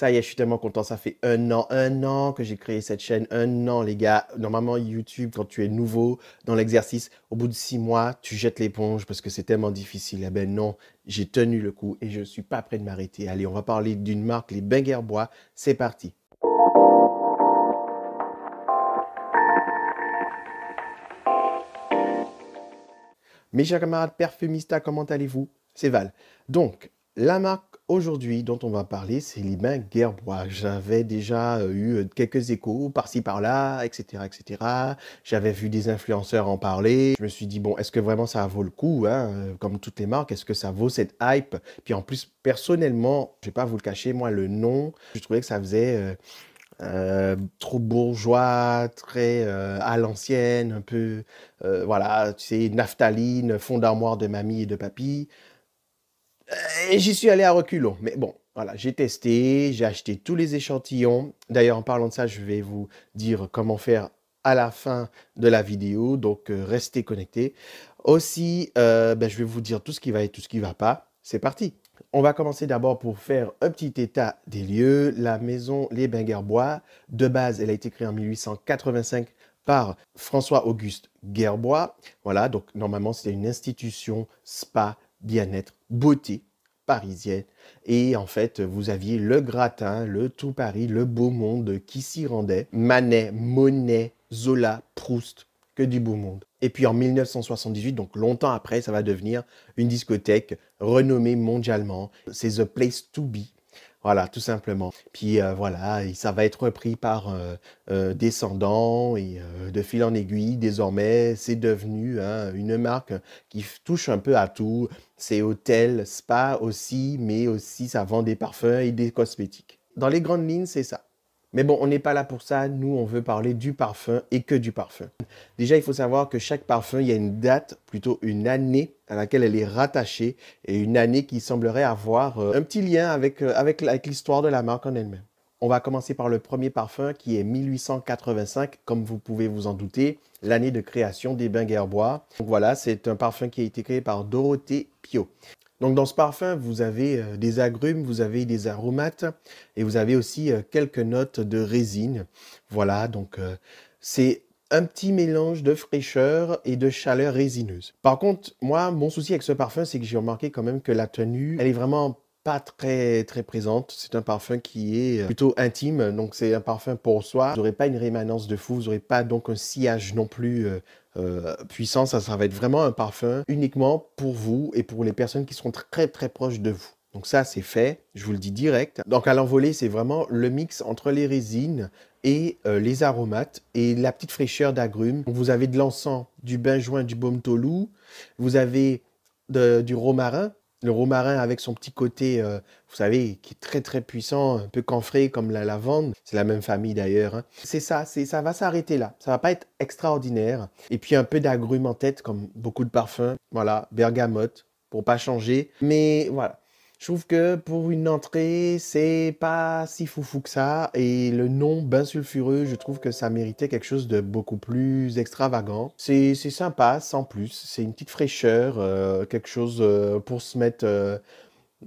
Ça y est, je suis tellement content. Ça fait un an, un an que j'ai créé cette chaîne. Un an, les gars. Normalement, YouTube, quand tu es nouveau dans l'exercice, au bout de six mois, tu jettes l'éponge parce que c'est tellement difficile. Eh ben non, j'ai tenu le coup et je ne suis pas prêt de m'arrêter. Allez, on va parler d'une marque, les Banger Bois. C'est parti. Mes chers camarades perfumistas, comment allez-vous C'est Val. Donc, la marque Aujourd'hui, dont on va parler, c'est Liban Gerbois. J'avais déjà euh, eu euh, quelques échos par-ci par-là, etc., etc. J'avais vu des influenceurs en parler. Je me suis dit bon, est-ce que vraiment ça vaut le coup hein, euh, Comme toutes les marques, est-ce que ça vaut cette hype Puis en plus, personnellement, je vais pas vous le cacher, moi le nom, je trouvais que ça faisait trop bourgeois, très à l'ancienne, un peu, voilà, tu sais, naphtaline, fond d'armoire de mamie et de papy. Euh, j'y suis allé à reculons. Mais bon, voilà, j'ai testé, j'ai acheté tous les échantillons. D'ailleurs, en parlant de ça, je vais vous dire comment faire à la fin de la vidéo. Donc, euh, restez connectés. Aussi, euh, ben, je vais vous dire tout ce qui va et tout ce qui ne va pas. C'est parti. On va commencer d'abord pour faire un petit état des lieux. La maison Les bains guerbois de base, elle a été créée en 1885 par François-Auguste Gerbois. Voilà, donc normalement, c'était une institution spa bien-être, beauté parisienne. Et en fait, vous aviez le gratin, le tout Paris, le beau monde qui s'y rendait. Manet, Monet, Zola, Proust, que du beau monde. Et puis en 1978, donc longtemps après, ça va devenir une discothèque renommée mondialement. C'est The Place to Be. Voilà, tout simplement. Puis euh, voilà, ça va être repris par euh, euh descendants et euh, de fil en aiguille. Désormais, c'est devenu hein, une marque qui touche un peu à tout. C'est hôtel, spa aussi, mais aussi ça vend des parfums et des cosmétiques. Dans les grandes lignes, c'est ça. Mais bon, on n'est pas là pour ça. Nous, on veut parler du parfum et que du parfum. Déjà, il faut savoir que chaque parfum, il y a une date, plutôt une année à laquelle elle est rattachée et une année qui semblerait avoir euh, un petit lien avec, euh, avec, l'histoire de la marque en elle-même. On va commencer par le premier parfum qui est 1885, comme vous pouvez vous en douter, l'année de création des bains Donc voilà, c'est un parfum qui a été créé par Dorothée Pio. Donc dans ce parfum, vous avez euh, des agrumes, vous avez des aromates et vous avez aussi euh, quelques notes de résine. Voilà, donc euh, c'est un petit mélange de fraîcheur et de chaleur résineuse. Par contre, moi, mon souci avec ce parfum, c'est que j'ai remarqué quand même que la tenue, elle est vraiment très, très présente. C'est un parfum qui est euh, plutôt intime, donc c'est un parfum pour soi. Vous n'aurez pas une rémanence de fou, vous n'aurez pas donc un sillage non plus euh, euh, puissant. Ça, ça va être vraiment un parfum uniquement pour vous et pour les personnes qui sont très, très proches de vous. Donc ça, c'est fait, je vous le dis direct. Donc à l'envolée, c'est vraiment le mix entre les résines et les aromates et la petite fraîcheur d'agrumes. Vous avez de l'encens, du benjoin, du baume tolou, vous avez du romarin, le romarin avec son petit côté, euh, vous savez, qui est très très puissant, un peu camfré comme la lavande. C'est la même famille d'ailleurs. Hein. C'est ça, c'est ça va s'arrêter là. Ça va pas être extraordinaire. Et puis un peu d'agrumes en tête comme beaucoup de parfums. Voilà, bergamote pour pas changer. Mais voilà. Je trouve que pour une entrée, c'est pas si foufou que ça. Et le nom bain sulfureux, je trouve que ça méritait quelque chose de beaucoup plus extravagant. C'est sympa, sans plus. C'est une petite fraîcheur, euh, quelque chose euh, pour se mettre. Euh,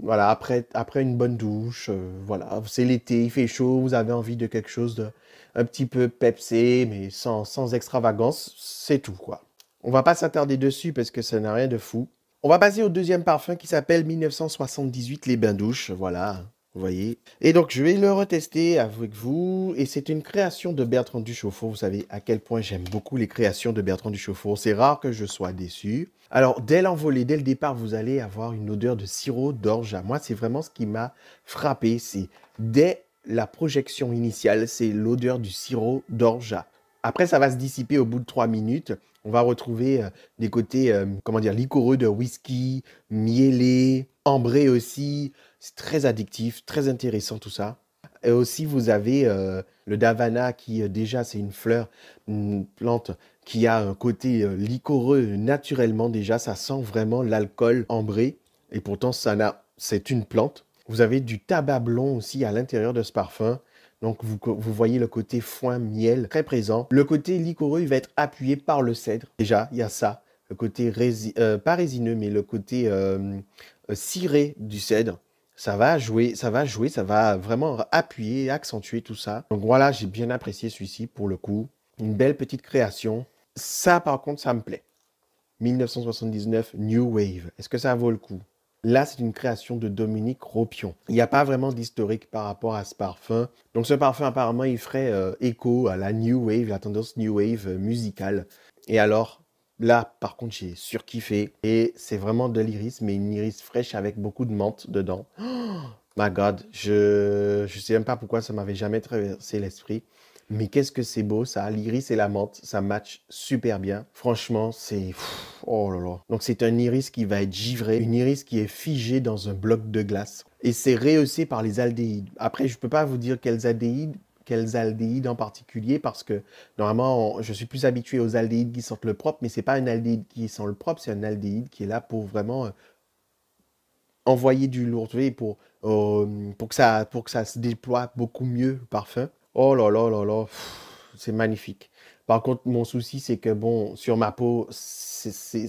voilà, après, après une bonne douche, voilà, c'est l'été, il fait chaud, vous avez envie de quelque chose de un petit peu pepsé, mais sans, sans extravagance, c'est tout, quoi. On va pas s'attarder dessus parce que ça n'a rien de fou. On va passer au deuxième parfum qui s'appelle 1978 Les Bains Douches. Voilà, vous voyez. Et donc, je vais le retester avec vous. Et c'est une création de Bertrand duchaufour Vous savez à quel point j'aime beaucoup les créations de Bertrand duchaufour C'est rare que je sois déçu. Alors, dès l'envolée, dès le départ, vous allez avoir une odeur de sirop d'orge. À moi, c'est vraiment ce qui m'a frappé. C'est dès la projection initiale, c'est l'odeur du sirop d'orge après, ça va se dissiper au bout de trois minutes. On va retrouver euh, des côtés, euh, comment dire, licoreux de whisky, mielé, ambré aussi. C'est très addictif, très intéressant tout ça. Et aussi, vous avez euh, le davana qui, déjà, c'est une fleur, une plante qui a un côté licoreux naturellement déjà. Ça sent vraiment l'alcool ambré. Et pourtant, ça c'est une plante. Vous avez du tabac blond aussi à l'intérieur de ce parfum. Donc vous, voyez le côté foin-miel très présent. Le côté liquoreux, il va être appuyé par le cèdre. Déjà, il y a ça. Le côté, rési euh, pas résineux, mais le côté euh, euh, ciré du cèdre ça va jouer, ça va jouer, ça va vraiment appuyer, accentuer tout ça. Donc voilà, j'ai bien apprécié celui-ci pour le coup. Une belle petite création. Ça, par contre, ça me plaît. 1979 New Wave. Est-ce que ça vaut le coup Là, c'est une création de Dominique Ropion. Il n'y a pas vraiment d'historique par rapport à ce parfum. Donc ce parfum, apparemment, il ferait euh, écho à la New Wave, la tendance New Wave euh, musicale. Et alors, là, par contre, j'ai surkiffé. Et c'est vraiment de l'iris, mais une iris fraîche avec beaucoup de menthe dedans. Oh, my God, je ne sais même pas pourquoi ça m'avait jamais traversé l'esprit. Mais qu'est-ce que c'est beau, ça, l'iris et la menthe, ça match super bien. Franchement, c'est... Oh là là. Donc c'est un iris qui va être givré, une iris qui est figé dans un bloc de glace. Et c'est rehaussé par les aldéhydes. Après, je ne peux pas vous dire quels aldéhydes, quels aldéhydes en particulier, parce que normalement, je suis plus habitué aux aldéhydes qui sentent le propre, mais c'est pas un aldéhyde qui sent le propre, c'est un aldéhyde qui est là pour vraiment euh, envoyer du lourd, vous voyez, pour, euh, pour, que ça, pour que ça se déploie beaucoup mieux le parfum. Oh là là là là, c'est magnifique. Par contre, mon souci, c'est que bon, sur ma peau, c'est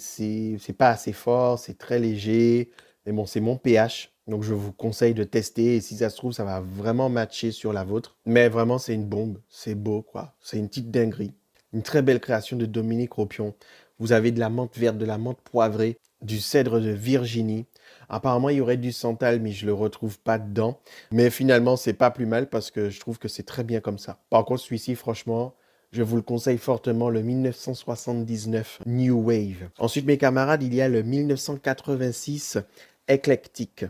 pas assez fort, c'est très léger. Mais bon, c'est mon pH. Donc, je vous conseille de tester. Et si ça se trouve, ça va vraiment matcher sur la vôtre. Mais vraiment, c'est une bombe. C'est beau, quoi. C'est une petite dinguerie. Une très belle création de Dominique Ropion. Vous avez de la menthe verte, de la menthe poivrée, du cèdre de Virginie, Apparemment, il y aurait du santal, mais je le retrouve pas dedans. Mais finalement, c'est pas plus mal parce que je trouve que c'est très bien comme ça. Par contre, celui-ci, franchement, je vous le conseille fortement, le 1979 New Wave. Ensuite, mes camarades, il y a le 1986 Eclectic.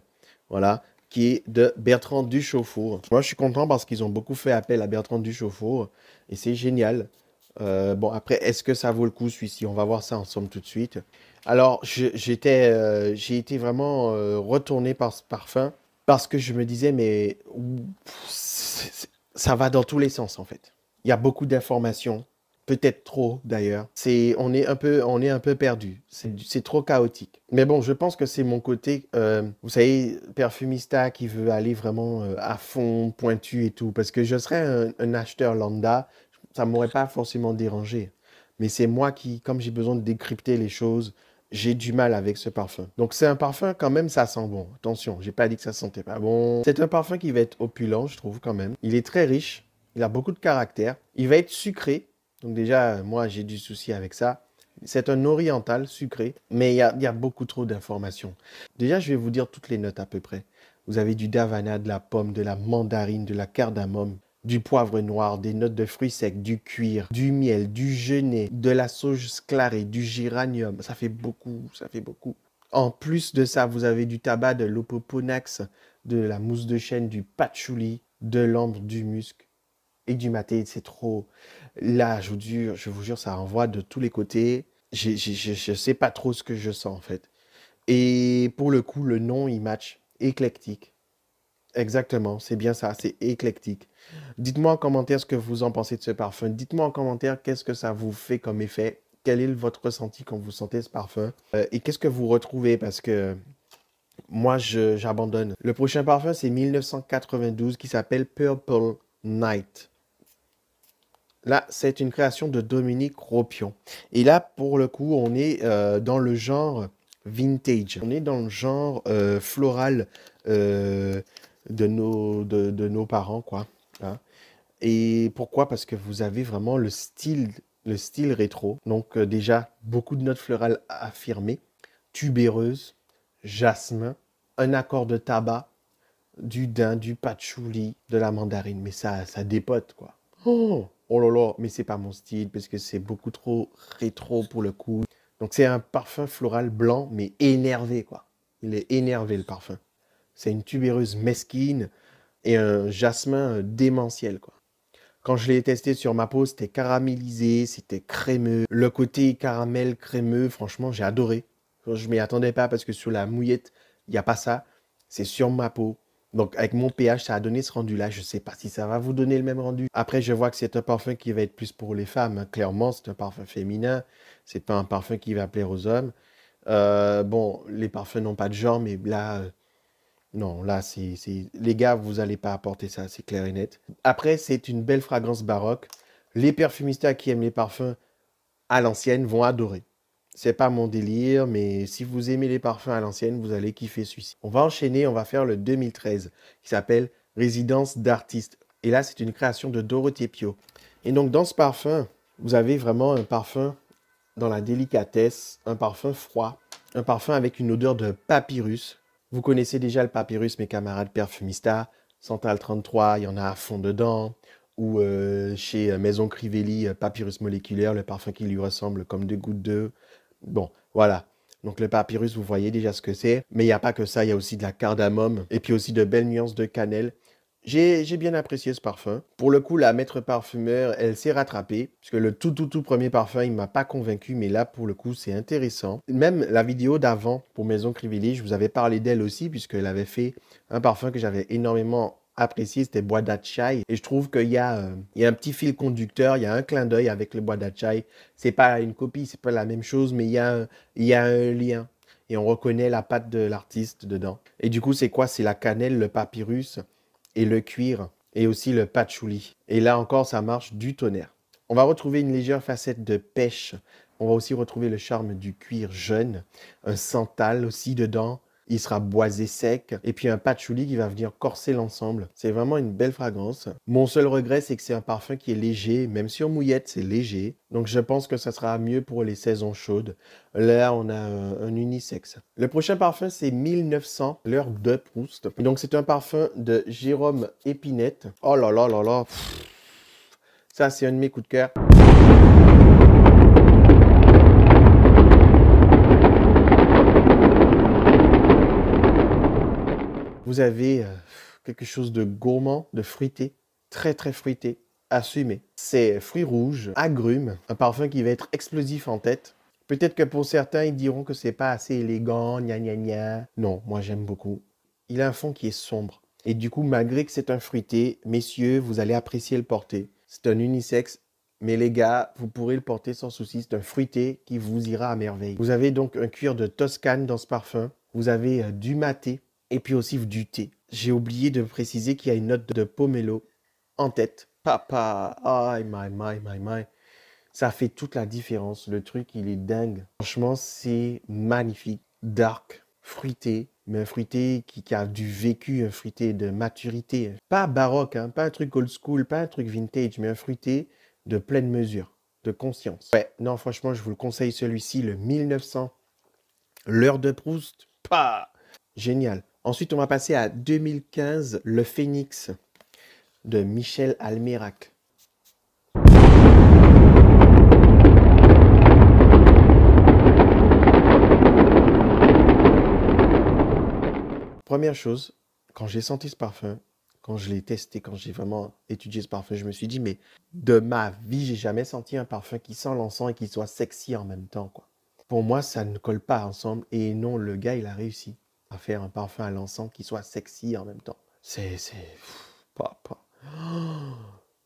Voilà, qui est de Bertrand Duchaufour. Moi, je suis content parce qu'ils ont beaucoup fait appel à Bertrand Duchaufour et c'est génial. Euh, bon, après, est-ce que ça vaut le coup celui-ci On va voir ça ensemble tout de suite. Alors, euh, j'ai été vraiment euh, retourné par ce parfum parce que je me disais, mais ça va dans tous les sens en fait. Il y a beaucoup d'informations, peut-être trop d'ailleurs. on est un peu, on est un peu perdu. C'est, trop chaotique. Mais bon, je pense que c'est mon côté, euh, vous savez, perfumista qui veut aller vraiment à fond, pointu et tout, parce que je serais un, acheteur lambda, ça ne m'aurait pas forcément dérangé. Mais c'est moi qui, comme j'ai besoin de décrypter les choses, j'ai du mal avec ce parfum. Donc c'est un parfum quand même, ça sent bon. Attention, j'ai pas dit que ça sentait pas bon. C'est un parfum qui va être opulent, je trouve quand même. Il est très riche, il a beaucoup de caractère, il va être sucré. Donc déjà, moi j'ai du souci avec ça. C'est un oriental sucré, mais il y a, y a, beaucoup trop d'informations. Déjà, je vais vous dire toutes les notes à peu près. Vous avez du davana, de la pomme, de la mandarine, de la cardamome, du poivre noir, des notes de fruits secs, du cuir, du miel, du genêt, de la sauge clarée, du géranium. Ça fait beaucoup, ça fait beaucoup. En plus de ça, vous avez du tabac, de l'opoponax, de la mousse de chêne, du patchouli, de l'ambre, du musc et du maté. C'est trop. Là, je vous, jure, je vous jure, ça envoie de tous les côtés. je ne sais pas trop ce que je sens en fait. Et pour le coup, le nom, il match. Éclectique. Exactement, c'est bien ça, c'est éclectique. Dites-moi en commentaire ce que vous en pensez de ce parfum. Dites-moi en commentaire qu'est-ce que ça vous fait comme effet. Quel est votre ressenti quand vous sentez ce parfum euh, Et qu'est-ce que vous retrouvez Parce que moi, j'abandonne. Le prochain parfum, c'est 1992 qui s'appelle Purple Night. Là, c'est une création de Dominique Ropion. Et là, pour le coup, on est euh, dans le genre vintage. On est dans le genre euh, floral de, nos, de nos parents, quoi. Hein. Et pourquoi Parce que vous avez vraiment le style, le style rétro. Donc euh, déjà, beaucoup de notes florales affirmées, tubéreuse, jasmin, un accord de tabac, du daim, du patchouli, de la mandarine. Mais ça, ça dépote, quoi. Oh, oh là là, mais c'est pas mon style, parce que c'est beaucoup trop rétro pour le coup. Donc c'est un parfum floral blanc, mais énervé, quoi. Il est énervé, le parfum. C'est une tubéreuse mesquine, et un jasmin démentiel. Quoi. Quand je l'ai testé sur ma peau, c'était caramélisé, c'était crémeux. Le côté caramel crémeux, franchement, j'ai adoré. Je m'y attendais pas parce que sur la mouillette, il n'y a pas ça. C'est sur ma peau. Donc avec mon pH, ça a donné ce rendu-là. Je ne sais pas si ça va vous donner le même rendu. Après, je vois que c'est un parfum qui va être plus pour les femmes. Hein. Clairement, c'est un parfum féminin. C'est pas un parfum qui va plaire aux hommes. Euh, bon, les parfums n'ont pas de genre, mais là, non, là, les gars, vous n'allez pas apporter ça, c'est clair et net. Après, c'est une belle fragrance baroque. Les perfumistes qui aiment les parfums à l'ancienne vont adorer. C'est pas mon délire, mais si vous aimez les parfums à l'ancienne, vous allez kiffer celui-ci. On va enchaîner, on va faire le 2013, qui s'appelle Résidence d'artiste. Et là, c'est une création de Dorothée Pio. Et donc, dans ce parfum, vous avez vraiment un parfum dans la délicatesse, un parfum froid, un parfum avec une odeur de papyrus vous connaissez déjà le papyrus, mes camarades perfumista. Santal 33, il y en a à fond dedans. Ou euh, chez euh, Maison Crivelli, euh, papyrus moléculaire, le parfum qui lui ressemble comme deux gouttes d'eau. Bon, voilà. Donc le papyrus, vous voyez déjà ce que c'est. Mais il n'y a pas que ça, il y a aussi de la cardamome. Et puis aussi de belles nuances de cannelle. J'ai bien apprécié ce parfum. Pour le coup, la maître parfumeur, elle s'est rattrapée. Parce que le tout, tout, tout premier parfum, il m'a pas convaincu. Mais là, pour le coup, c'est intéressant. Même la vidéo d'avant pour Maison Crivelli, je vous avais parlé d'elle aussi, puisqu'elle avait fait un parfum que j'avais énormément apprécié, c'était Bois d'Achai. Et je trouve qu'il euh, y, a, un petit fil conducteur, il y a un clin d'œil avec le Bois d'Achai. C'est pas une copie, c'est pas la même chose, mais il y a un, il y a un lien. Et on reconnaît la patte de l'artiste dedans. Et du coup, c'est quoi C'est la cannelle, le papyrus et le cuir et aussi le patchouli. Et là encore, ça marche du tonnerre. On va retrouver une légère facette de pêche. On va aussi retrouver le charme du cuir jeune, un santal aussi dedans, il sera boisé sec, et puis un patchouli qui va venir corser l'ensemble. C'est vraiment une belle fragrance. Mon seul regret, c'est que c'est un parfum qui est léger, même sur mouillette, c'est léger. Donc je pense que ça sera mieux pour les saisons chaudes. Là, on a un, unisexe. Le prochain parfum, c'est 1900, l'heure de Proust. Donc c'est un parfum de Jérôme Épinette. Oh là là là là. Ça, c'est un de mes coups de cœur. Vous avez euh, quelque chose de gourmand, de fruité, très très fruité, assumé. C'est fruits rouges, agrumes, un parfum qui va être explosif en tête. Peut-être que pour certains, ils diront que c'est pas assez élégant, gna gna gna. Non, moi j'aime beaucoup. Il a un fond qui est sombre. Et du coup, malgré que c'est un fruité, messieurs, vous allez apprécier le porter. C'est un unisexe mais les gars, vous pourrez le porter sans souci. C'est un fruité qui vous ira à merveille. Vous avez donc un cuir de Toscane dans ce parfum. Vous avez euh, du maté et puis aussi du thé. J'ai oublié de préciser qu'il y a une note de pomelo en tête. Papa, my, my, my, my. Ça fait toute la différence. Le truc, il est dingue. Franchement, c'est magnifique. Dark, fruité, mais un fruité qui, a du vécu, un fruité de maturité. Pas baroque, hein, pas un truc old school, pas un truc vintage, mais un fruité de pleine mesure, de conscience. Ouais, non, franchement, je vous le conseille celui-ci, le 1900. L'heure de Proust, pas génial. Ensuite, on va passer à 2015, Le Phénix de Michel Almirac. Première chose, quand j'ai senti ce parfum, quand je l'ai testé, quand j'ai vraiment étudié ce parfum, je me suis dit, mais de ma vie, j'ai jamais senti un parfum qui sent l'encens et qui soit sexy en même temps. Quoi. Pour moi, ça ne colle pas ensemble. Et non, le gars, il a réussi à faire un parfum à l'encens qui soit sexy en même temps. C'est. c'est papa.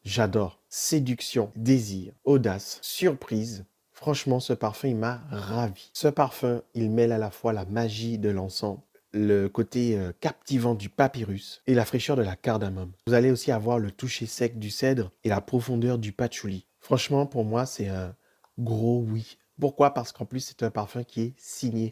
J'adore. Séduction, désir, audace, surprise. Franchement, ce parfum, il m'a ravi. Ce parfum, il mêle à la fois la magie de l'encens, le côté euh, captivant du papyrus et la fraîcheur de la cardamome. Vous allez aussi avoir le toucher sec du cèdre et la profondeur du patchouli. Franchement, pour moi, c'est un gros oui. Pourquoi Parce qu'en plus, c'est un parfum qui est signé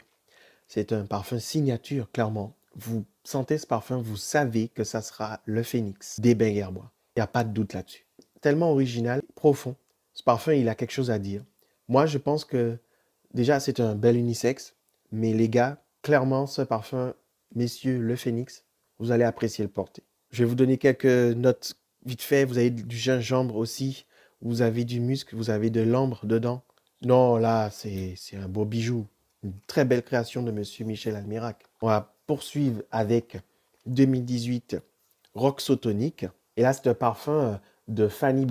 c'est un parfum signature, clairement. Vous sentez ce parfum, vous savez que ça sera le phénix des bains Il n'y a pas de doute là-dessus. Tellement original, profond. Ce parfum, il a quelque chose à dire. Moi, je pense que déjà, c'est un bel unisexe. Mais les gars, clairement, ce parfum, messieurs, le phénix, vous allez apprécier le porter. Je vais vous donner quelques notes vite fait. Vous avez du gingembre aussi. Vous avez du musc. Vous avez de l'ambre dedans. Non, là, c'est un beau bijou. Une très belle création de Monsieur Michel Almirac. On va poursuivre avec 2018 Roxotonique. Et là, c'est un parfum euh, de Fanny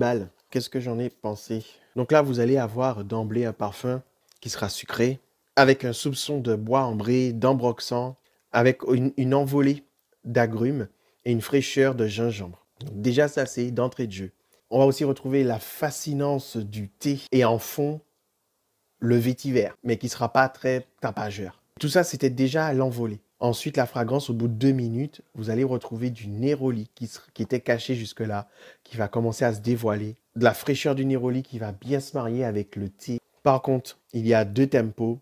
Qu'est-ce que j'en ai pensé Donc là, vous allez avoir d'emblée un parfum qui sera sucré, avec un soupçon de bois ambré, d'ambroxan, avec une, envolée d'agrumes et une fraîcheur de gingembre. déjà, ça, c'est d'entrée de jeu. On va aussi retrouver la fascinance du thé et en fond, le vétiver, mais qui ne sera pas très tapageur. Tout ça, c'était déjà à l'envolée. Ensuite, la fragrance, au bout de deux minutes, vous allez retrouver du néroli qui, qui était caché jusque-là, qui va commencer à se dévoiler. De la fraîcheur du néroli qui va bien se marier avec le thé. Par contre, il y a deux tempos.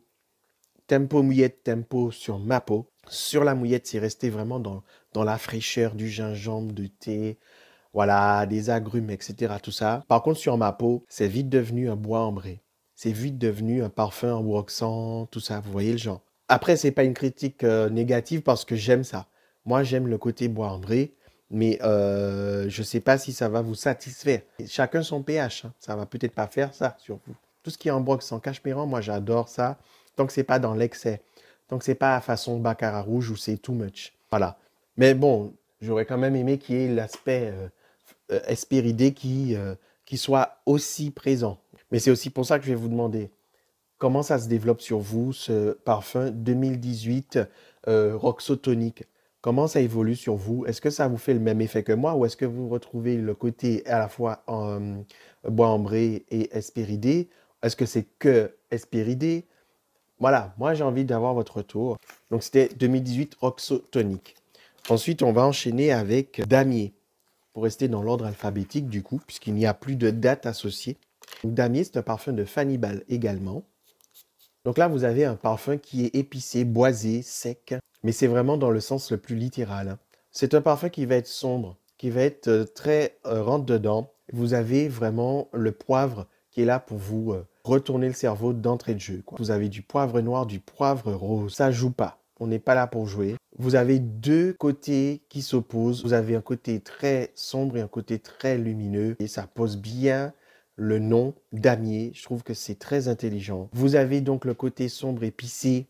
Tempo mouillette, tempo sur ma peau. Sur la mouillette, c'est resté vraiment dans, dans la fraîcheur du gingembre, du thé, voilà, des agrumes, etc. Tout ça. Par contre, sur ma peau, c'est vite devenu un bois ambré c'est vite devenu un parfum en sans tout ça, vous voyez le genre. Après, c'est pas une critique euh, négative parce que j'aime ça. Moi, j'aime le côté bois ambré, mais je euh, je sais pas si ça va vous satisfaire. Chacun son pH, ça hein. ça va peut-être pas faire ça sur vous. Tout ce qui est en broc sans moi j'adore ça, tant que c'est pas dans l'excès, tant que c'est pas à façon baccarat rouge ou c'est too much. Voilà. Mais bon, j'aurais quand même aimé qu'il y ait l'aspect euh, euh espéridé qui soit aussi présent. Mais c'est aussi pour ça que je vais vous demander comment ça se développe sur vous, ce parfum 2018 euh, Roxotonique. Comment ça évolue sur vous Est-ce que ça vous fait le même effet que moi ou est-ce que vous retrouvez le côté à la fois en, euh, bois ambré et espéridé Est-ce que c'est que espéridé Voilà, moi j'ai envie d'avoir votre retour. Donc c'était 2018 Roxotonique. Ensuite, on va enchaîner avec Damier, pour rester dans l'ordre alphabétique du coup, puisqu'il n'y a plus de date associée. Damier, c'est un parfum de Fanny également. Donc là, vous avez un parfum qui est épicé, boisé, sec, mais c'est vraiment dans le sens le plus littéral. Hein. C'est un parfum qui va être sombre, qui va être euh, très euh, rentre-dedans. Vous avez vraiment le poivre qui est là pour vous euh, retourner le cerveau d'entrée de jeu. Vous avez du poivre noir, du poivre rose. Ça joue pas. On n'est pas là pour jouer. Vous avez deux côtés qui s'opposent. Vous avez un côté très sombre et un côté très lumineux. Et ça pose bien le nom damier. Je trouve que c'est très intelligent. Vous avez donc le côté sombre épicé,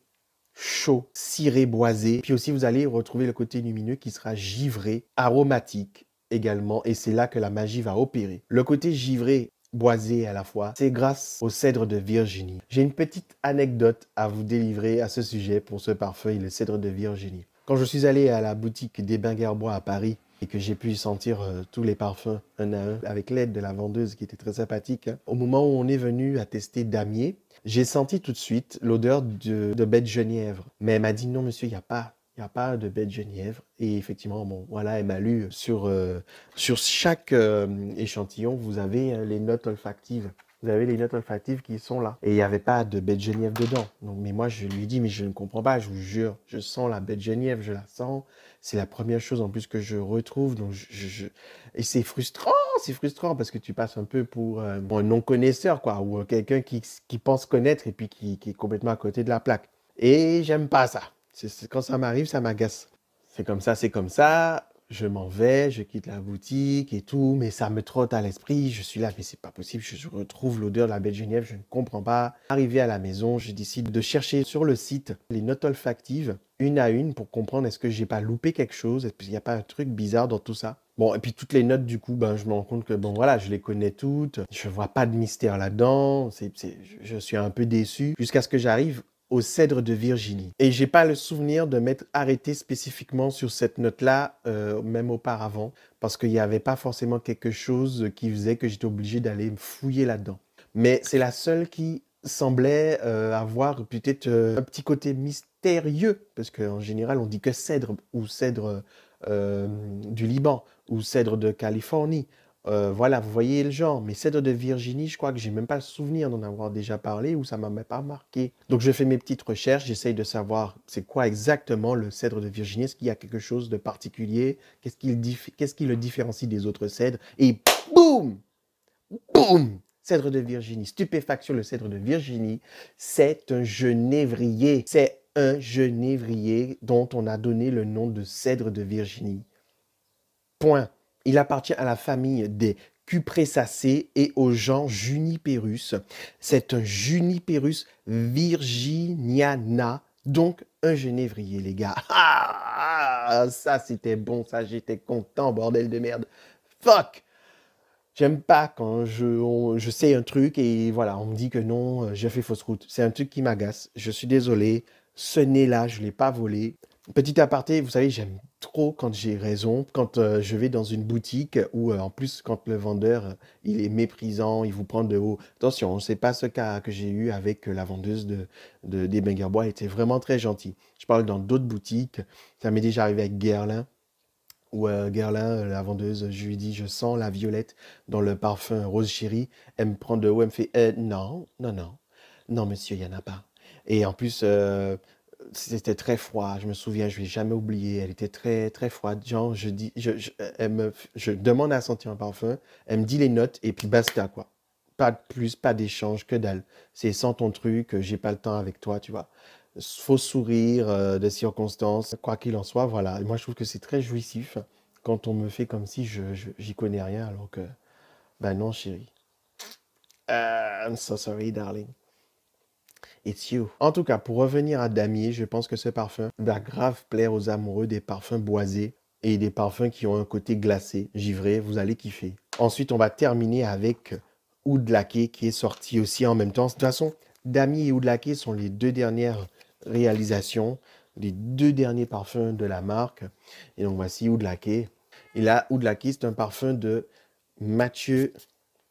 chaud, ciré, boisé. Puis aussi, vous allez retrouver le côté lumineux qui sera givré, aromatique également. Et c'est là que la magie va opérer. Le côté givré, boisé à la fois, c'est grâce au cèdre de Virginie. J'ai une petite anecdote à vous délivrer à ce sujet pour ce parfum le cèdre de Virginie. Quand je suis allé à la boutique des Bingerbois à Paris, et que j'ai pu sentir euh, tous les parfums un à un avec l'aide de la vendeuse qui était très sympathique. Hein. Au moment où on est venu à tester Damier, j'ai senti tout de suite l'odeur de, de genièvre. Mais elle m'a dit non monsieur, il n'y a pas il a pas de bête Genièvre. Et effectivement, bon, voilà, elle m'a lu sur, euh, sur chaque euh, échantillon, vous avez hein, les notes olfactives vous avez les notes olfactives qui sont là. Et il n'y avait pas de bête genièvre dedans. Donc, mais moi, je lui dis, mais je ne comprends pas, je vous jure, je sens la bête genièvre, je la sens. C'est la première chose en plus que je retrouve. Donc, je, Et c'est frustrant, c'est frustrant parce que tu passes un peu pour, euh, un non-connaisseur, quoi, ou euh, quelqu'un qui, pense connaître et puis qui, est complètement à côté de la plaque. Et j'aime pas ça. C'est quand ça m'arrive, ça m'agace. C'est comme ça, c'est comme ça je m'en vais, je quitte la boutique et tout, mais ça me trotte à l'esprit. Je suis là, mais c'est pas possible. Je retrouve l'odeur de la belle de Genève, je ne comprends pas. Arrivé à la maison, je décide de chercher sur le site les notes olfactives une à une pour comprendre est-ce que j'ai pas loupé quelque chose, est-ce qu'il n'y a pas un truc bizarre dans tout ça. Bon, et puis toutes les notes, du coup, ben, je me rends compte que, bon, voilà, je les connais toutes, je vois pas de mystère là-dedans, je suis un peu déçu, jusqu'à ce que j'arrive au cèdre de Virginie. Et j'ai pas le souvenir de m'être arrêté spécifiquement sur cette note-là, euh, même auparavant, parce qu'il n'y avait pas forcément quelque chose qui faisait que j'étais obligé d'aller me fouiller là-dedans. Mais c'est la seule qui semblait euh, avoir peut-être euh, un petit côté mystérieux, parce qu'en général on dit que cèdre ou cèdre du Liban ou cèdre de Californie euh, voilà, vous voyez le genre. Mais Cèdre de Virginie, je crois que j'ai même pas le souvenir d'en avoir déjà parlé ou ça m'a même pas marqué. Donc je fais mes petites recherches, j'essaye de savoir c'est quoi exactement le Cèdre de Virginie. Est-ce qu'il y a quelque chose de particulier Qu'est-ce qui, qu'est-ce qui le différencie des autres cèdres Et boum Boum Cèdre de Virginie, stupéfaction, le cèdre de Virginie, c'est un genévrier. C'est un genévrier dont on a donné le nom de cèdre de Virginie. Point. Il appartient à la famille des Cupressacées et au genre Juniperus. C'est un Juniperus virginiana, donc un genévrier, les gars. Ah, ça, c'était bon, ça, j'étais content, bordel de merde. Fuck! J'aime pas quand je, je sais un truc et voilà, on me dit que non, euh, j'ai fait fausse route. C'est un truc qui m'agace. Je suis désolé. Ce n'est là je ne l'ai pas volé. Petit aparté, vous savez, j'aime trop quand j'ai raison, quand euh, je vais dans une boutique où, euh, en plus, quand le vendeur, euh, il est méprisant, il vous prend de haut. Attention, c'est pas ce cas que j'ai eu avec la vendeuse de, des Bengabois, elle était vraiment très gentille. Je parle dans d'autres boutiques, ça m'est déjà arrivé avec Gerlin, où Gerlin, la vendeuse, je lui dis, je sens la violette dans le parfum rose Chérie. elle me prend de haut, elle me fait, non, non, non, non, monsieur, il n'y en a pas. Et en plus, c'était très froid. Je me souviens, je ne l'ai jamais oublié. Elle était très, très froide. Genre, je, dis, je, je demande à sentir un parfum. Elle me dit les notes et puis basta, quoi. Pas de plus, pas d'échange, que dalle. C'est sans ton truc, euh, j'ai pas le temps avec toi, tu vois. Faux sourire euh, de circonstances, quoi qu'il en soit, voilà. moi, je trouve que c'est très jouissif quand on me fait comme si je j'y connais rien, alors que, ben non, chérie. I'm so sorry, darling. En tout cas, pour revenir à Damier, je pense que ce parfum va grave plaire aux amoureux des parfums boisés et des parfums qui ont un côté glacé, givré, vous allez kiffer. Ensuite, on va terminer avec Oud qui est sorti aussi en même temps. De toute façon, Damier et Oud sont les deux dernières réalisations, les deux derniers parfums de la marque. Et donc voici Oud Et là, Oud c'est un parfum de Mathieu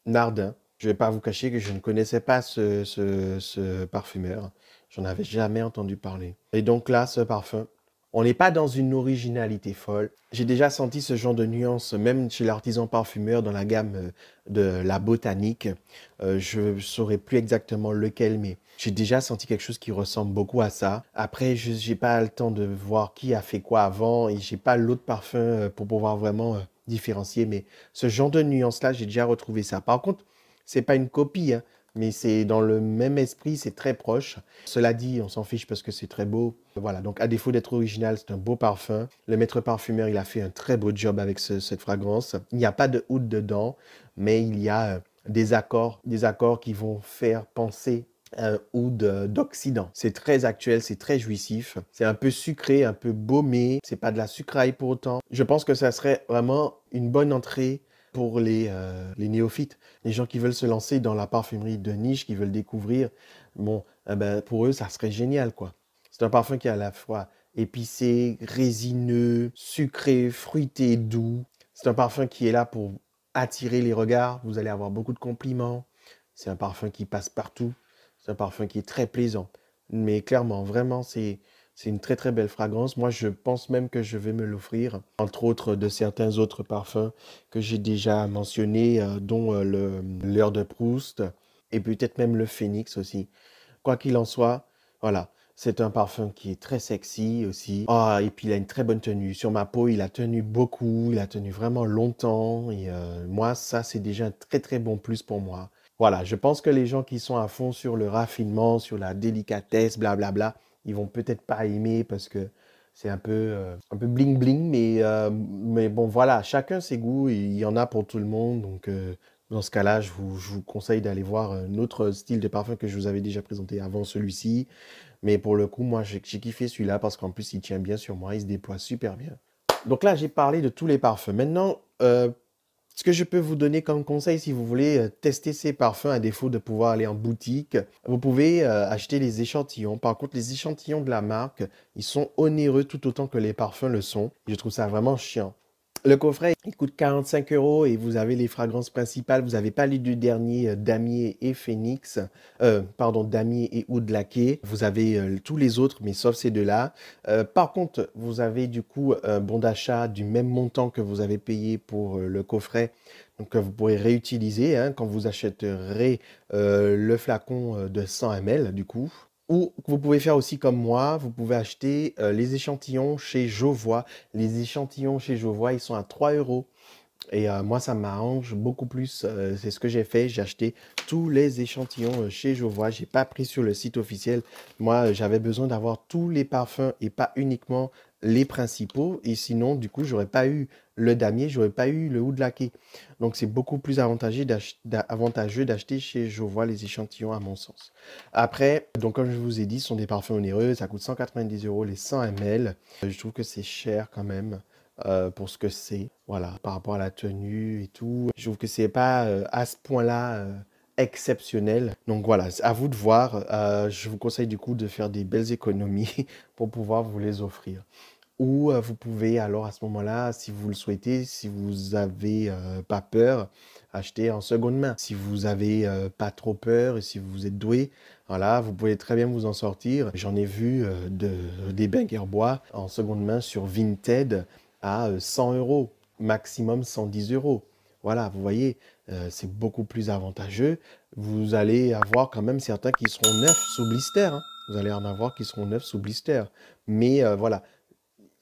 Nardin je ne vais pas vous cacher que je ne connaissais pas ce, ce, ce parfumeur. J'en avais jamais entendu parler. Et donc là, ce parfum, on n'est pas dans une originalité folle. J'ai déjà senti ce genre de nuance, même chez l'artisan parfumeur dans la gamme euh, de la botanique. Euh, je ne saurais plus exactement lequel, mais j'ai déjà senti quelque chose qui ressemble beaucoup à ça. Après, je n'ai pas le temps de voir qui a fait quoi avant et j'ai pas l'autre parfum euh, pour pouvoir vraiment différencier, mais ce genre de nuance-là, j'ai déjà retrouvé ça. Par contre, c'est pas une copie, hein, mais c'est dans le même esprit, c'est très proche. Cela dit, on s'en fiche parce que c'est très beau. Voilà, donc à défaut d'être original, c'est un beau parfum. Le maître parfumeur, il a fait un très beau job avec cette fragrance. Il n'y a pas de oud dedans, mais il y a euh, des accords, des accords qui vont faire penser un oud euh, d'Occident. C'est très actuel, c'est très jouissif. C'est un peu sucré, un peu baumé. C'est pas de la sucraille pour autant. Je pense que ça serait vraiment une bonne entrée pour euh, les, néophytes, les gens qui veulent se lancer dans la parfumerie de niche, qui veulent découvrir. Bon, eh ben, pour eux, ça serait génial, quoi. C'est un parfum qui est à la fois épicé, résineux, sucré, fruité, doux. C'est un parfum qui est là pour attirer les regards. Vous allez avoir beaucoup de compliments. C'est un parfum qui passe partout. C'est un parfum qui est très plaisant. Mais clairement, vraiment, c'est c'est une très très belle fragrance. Moi, je pense même que je vais me l'offrir, entre autres de certains autres parfums que j'ai déjà mentionnés, euh, dont euh, le l'heure de Proust et peut-être même le Phénix aussi. Quoi qu'il en soit, voilà, c'est un parfum qui est très sexy aussi. Ah, et puis il a une très bonne tenue. Sur ma peau, il a tenu beaucoup, il a tenu vraiment longtemps. Et euh, moi, ça, c'est déjà un très très bon plus pour moi. Voilà, je pense que les gens qui sont à fond sur le raffinement, sur la délicatesse, blablabla, ils vont peut-être pas aimer parce que c'est un peu euh, un peu bling bling mais euh, mais bon voilà chacun ses goûts il y en a pour tout le monde donc euh, dans ce cas-là je vous, je vous conseille d'aller voir un autre style de parfum que je vous avais déjà présenté avant celui-ci mais pour le coup moi j'ai kiffé celui-là parce qu'en plus il tient bien sur moi il se déploie super bien donc là j'ai parlé de tous les parfums maintenant ce que je peux vous donner comme conseil, si vous voulez euh, tester ces parfums à défaut de pouvoir aller en boutique, vous pouvez euh, acheter les échantillons. Par contre, les échantillons de la marque, ils sont onéreux tout autant que les parfums le sont. Je trouve ça vraiment chiant. Le coffret, il coûte 45 euros et vous avez les fragrances principales. Vous n'avez pas les deux derniers, euh, Damier et Phoenix. Euh, pardon, Damier et Oud Vous avez euh, tous les autres, mais sauf ces deux-là. par contre, vous avez du coup un bon d'achat du même montant que vous avez payé pour le coffret. Donc, que vous pourrez réutiliser hein, quand vous achèterez le flacon de 100 ml, du coup. Ou vous pouvez faire aussi comme moi, vous pouvez acheter euh, les échantillons chez Jovois. Les échantillons chez Jovois, ils sont à 3 euros. Et euh, moi, ça m'arrange beaucoup plus. Euh, c'est ce que j'ai fait. J'ai acheté tous les échantillons chez Jovois. Je n'ai pas pris sur le site officiel. Moi, j'avais besoin d'avoir tous les parfums et pas uniquement les principaux. Et sinon, du coup, j'aurais pas eu le damier, j'aurais pas eu le ou de quai Donc, c'est beaucoup plus avantageux d'acheter chez je vois les échantillons, à mon sens. Après, donc, comme je vous ai dit, ce sont des parfums onéreux. Ça coûte 190 euros les 100 ml. Euh, je trouve que c'est cher quand même. Euh, pour ce que c'est, voilà, par rapport à la tenue et tout. Je trouve que c'est pas euh, à ce point-là exceptionnel. Donc voilà, à vous de voir. Euh, je vous conseille du coup de faire des belles économies pour pouvoir vous les offrir. Ou euh, vous pouvez alors à ce moment-là, si vous le souhaitez, si vous avez euh, pas peur, acheter en seconde main. Si vous avez pas trop peur et si vous êtes doué, voilà, vous pouvez très bien vous en sortir. J'en ai vu de, des bangers bois en seconde main sur Vinted à 100 euros, maximum 110 euros. Voilà, vous voyez, euh, c'est beaucoup plus avantageux. Vous allez avoir quand même certains qui seront neufs sous blister. Hein. Vous allez en avoir qui seront neufs sous blister. Mais euh, voilà,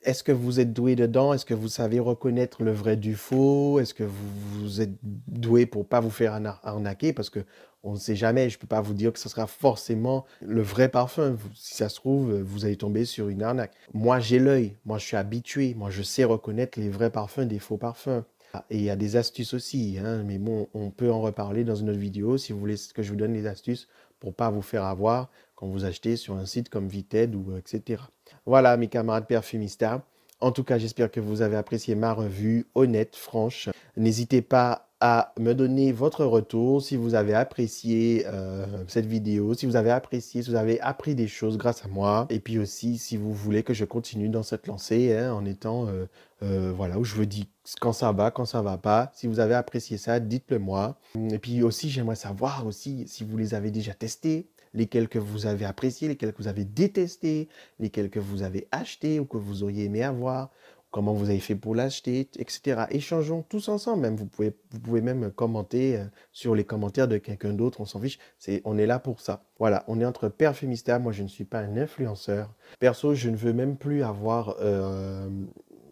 est-ce que vous êtes doué dedans Est-ce que vous savez reconnaître le vrai du faux Est-ce que vous, êtes doué pour pas vous faire arnaquer Parce que on ne sait jamais. Je ne peux pas vous dire que ce sera forcément le vrai parfum. Si ça se trouve, vous allez tomber sur une arnaque. Moi, j'ai l'œil. Moi, je suis habitué. Moi, je sais reconnaître les vrais parfums des faux parfums. Ah, et il y a des astuces aussi, hein, mais bon, on peut en reparler dans une autre vidéo si vous voulez que je vous donne les astuces pour pas vous faire avoir quand vous achetez sur un site comme Vited ou etc. Voilà mes camarades perfumistas. En tout cas, j'espère que vous avez apprécié ma revue honnête, franche. N'hésitez pas à me donner votre retour si vous avez apprécié euh, cette vidéo, si vous avez apprécié, si vous avez appris des choses grâce à moi, et puis aussi si vous voulez que je continue dans cette lancée hein, en étant euh, euh, voilà où je vous dis quand ça va, quand ça va pas. Si vous avez apprécié ça, dites-le moi. Et puis aussi j'aimerais savoir aussi si vous les avez déjà testés lesquels que vous avez appréciés, lesquels que vous avez détestés, lesquels que vous avez achetés ou que vous auriez aimé avoir comment vous avez fait pour l'acheter, etc. Échangeons tous ensemble. Même vous pouvez, vous pouvez même commenter euh, sur les commentaires de quelqu'un d'autre. On s'en fiche. on est là pour ça. Voilà, on est entre père Moi, je ne suis pas un influenceur. Perso, je ne veux même plus avoir euh,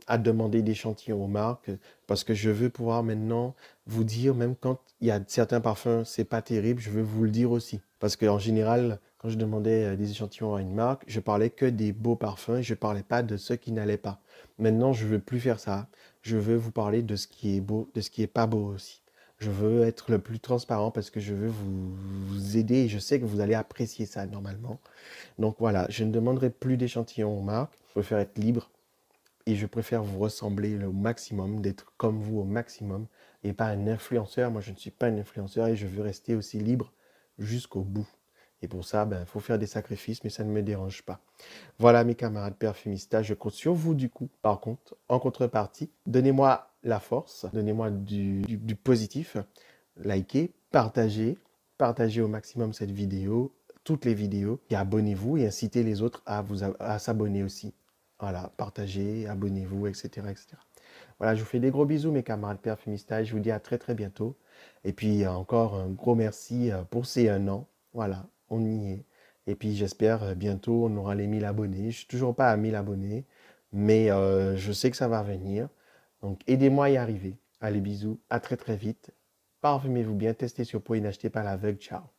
à demander d'échantillons aux marques parce que je veux pouvoir maintenant vous dire, même quand il y a certains parfums, c'est pas terrible, je veux vous le dire aussi. Parce qu'en général, quand je demandais euh, des échantillons à une marque, je parlais que des beaux parfums, je ne parlais pas de ceux qui n'allaient pas. Maintenant, je ne veux plus faire ça. Je veux vous parler de ce qui est beau, de ce qui n'est pas beau aussi. Je veux être le plus transparent parce que je veux vous, vous, aider et je sais que vous allez apprécier ça normalement. Donc voilà, je ne demanderai plus d'échantillons aux marques. Je préfère être libre et je préfère vous ressembler au maximum, d'être comme vous au maximum et pas un influenceur. Moi, je ne suis pas un influenceur et je veux rester aussi libre jusqu'au bout. Et pour ça, il ben, faut faire des sacrifices, mais ça ne me dérange pas. Voilà mes camarades perfumistas, je compte sur vous du coup. Par contre, en contrepartie, donnez-moi la force, donnez-moi du, positif, likez, partagez, partagez au maximum cette vidéo, toutes les vidéos, et abonnez-vous et incitez les autres à, vous, à s'abonner aussi. Voilà, partagez, abonnez-vous, etc., etc. Voilà, je vous fais des gros bisous, mes camarades perfumistas. Je vous dis à très, très bientôt. Et puis, encore un gros merci euh, pour ces un an. Voilà on y est. Et puis j'espère euh, bientôt on aura les 1000 abonnés. Je suis toujours pas à 1000 abonnés, mais euh, je sais que ça va venir. Donc aidez-moi à y arriver. Allez, bisous, à très très vite. Parfumez-vous bien, testez sur peau et n'achetez pas l'aveugle. Ciao.